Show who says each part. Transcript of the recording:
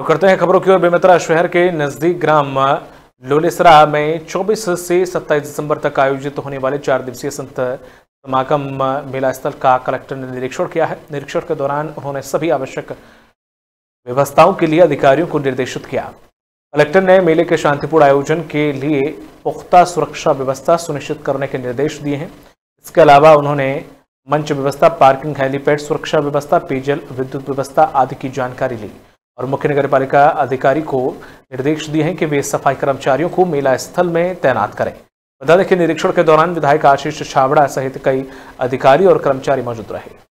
Speaker 1: तो करते हैं खबरों की ओर बेमेतरा शहर के नजदीक ग्राम लोलेसरा में 24 से 27 दिसंबर तक आयोजित होने वाले चार दिवसीय संत समागम मेला स्थल का कलेक्टर ने निरीक्षण किया है निरीक्षण के दौरान उन्होंने सभी आवश्यक व्यवस्थाओं के लिए अधिकारियों को निर्देशित किया कलेक्टर ने मेले के शांतिपूर्ण आयोजन के लिए पुख्ता सुरक्षा व्यवस्था सुनिश्चित करने के निर्देश दिए हैं इसके अलावा उन्होंने मंच व्यवस्था पार्किंग हेलीपैड सुरक्षा व्यवस्था पेयजल विद्युत व्यवस्था आदि की जानकारी ली और मुख्य नगर पालिका अधिकारी को निर्देश दिए हैं कि वे सफाई कर्मचारियों को मेला स्थल में तैनात करें बता दें कि निरीक्षण के दौरान विधायक आशीष छावड़ा सहित कई अधिकारी और कर्मचारी मौजूद
Speaker 2: रहे